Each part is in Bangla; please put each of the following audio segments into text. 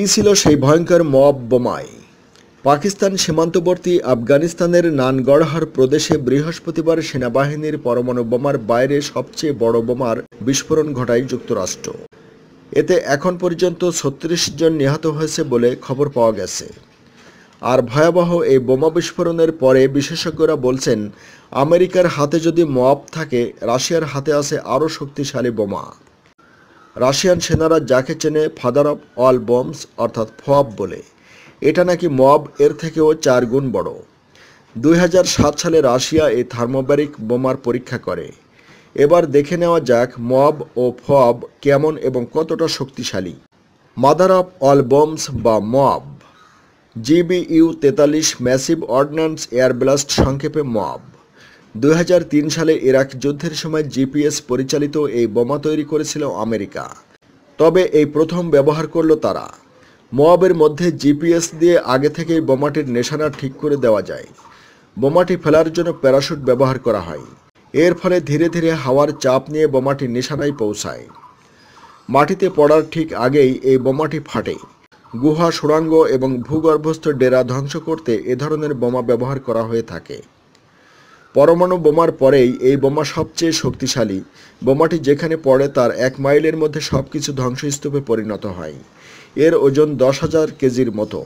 কি ছিল সেই ভয়ঙ্কর মব বোমায় পাকিস্তান সীমান্তবর্তী আফগানিস্তানের নানগড়হার প্রদেশে বৃহস্পতিবার সেনাবাহিনীর পরমাণু বোমার বাইরে সবচেয়ে বড় বোমার বিস্ফোরণ ঘটায় যুক্তরাষ্ট্র এতে এখন পর্যন্ত ছত্রিশ জন নিহত হয়েছে বলে খবর পাওয়া গেছে আর ভয়াবহ এই বোমা বিস্ফোরণের পরে বিশেষজ্ঞরা বলছেন আমেরিকার হাতে যদি মব থাকে রাশিয়ার হাতে আছে আরও শক্তিশালী বোমা রাশিয়ান সেনারা যাকে চেনে ফাদার অফ অল বম্বস অর্থাৎ ফব বলে এটা নাকি মব এর থেকেও চার গুণ বড় দুই সালে রাশিয়া এই থার্মোব্যারিক বোমার পরীক্ষা করে এবার দেখে নেওয়া যাক মব ও ফব কেমন এবং কতটা শক্তিশালী মাদার অফ অল বম্বস বা মব জিবিইউ তেতাল্লিশ ম্যাসিভ অর্ডিন্যান্স এয়ার ব্লাস্ট সংক্ষেপে মব দুই সালে ইরাক যুদ্ধের সময় জিপিএস পরিচালিত এই বোমা তৈরি করেছিল আমেরিকা তবে এই প্রথম ব্যবহার করল তারা মোয়াবের মধ্যে জিপিএস দিয়ে আগে থেকেই বোমাটির নিশানা ঠিক করে দেওয়া যায় বোমাটি ফেলার জন্য প্যারাশুট ব্যবহার করা হয় এর ফলে ধীরে ধীরে হাওয়ার চাপ নিয়ে বোমাটি নিশানায় পৌঁছায় মাটিতে পড়ার ঠিক আগেই এই বোমাটি ফাটে গুহা সুড়াঙ্গ এবং ভূগর্ভস্থ ডেরা ধ্বংস করতে এ ধরনের বোমা ব্যবহার করা হয়ে থাকে পরমাণু বোমার পরেই এই বোমা সবচেয়ে শক্তিশালী বোমাটি যেখানে পড়ে তার এক মাইলের মধ্যে সব কিছু ধ্বংসস্তূপে পরিণত হয় এর ওজন দশ হাজার কেজির মতো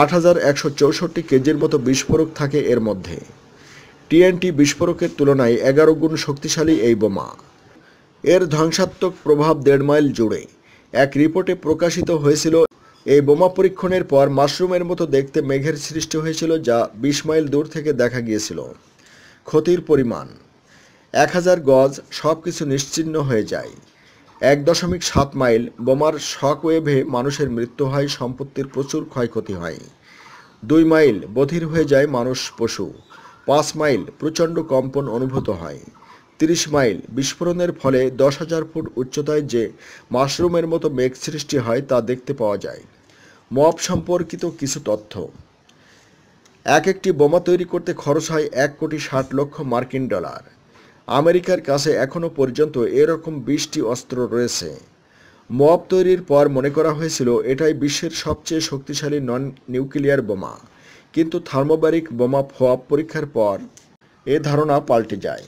আট হাজার একশো চৌষট্টি কেজির মতো বিস্ফোরক থাকে এর মধ্যে টিএনটি বিস্ফোরকের তুলনায় এগারো গুণ শক্তিশালী এই বোমা এর ধ্বংসাত্মক প্রভাব দেড় মাইল জুড়ে এক রিপোর্টে প্রকাশিত হয়েছিল এই বোমা পরীক্ষণের পর মাশরুমের মতো দেখতে মেঘের সৃষ্টি হয়েছিল যা বিশ মাইল দূর থেকে দেখা গিয়েছিল ক্ষতির পরিমাণ এক হাজার গজ সব কিছু নিশ্চিহ্ন হয়ে যায় এক দশমিক সাত মাইল বোমার শকওয়েভে মানুষের মৃত্যু হয় সম্পত্তির প্রচুর ক্ষয়ক্ষতি হয় দুই মাইল বধির হয়ে যায় মানুষ পশু পাঁচ মাইল প্রচণ্ড কম্পন অনুভূত হয় তিরিশ মাইল বিস্ফোরণের ফলে দশ হাজার ফুট উচ্চতায় যে মাশরুমের মতো মেঘ সৃষ্টি হয় তা দেখতে পাওয়া যায় মপ সম্পর্কিত কিছু তথ্য এক একটি বোমা তৈরি করতে খরচ হয় এক কোটি ষাট লক্ষ মার্কিন ডলার আমেরিকার কাছে এখনও পর্যন্ত এরকম বিশটি অস্ত্র রয়েছে মব তৈরির পর মনে করা হয়েছিল এটাই বিশ্বের সবচেয়ে শক্তিশালী নন নিউক্লিয়ার বোমা কিন্তু থার্মোবারিক বোমা ফোয়াব পরীক্ষার পর এ ধারণা পাল্টে যায়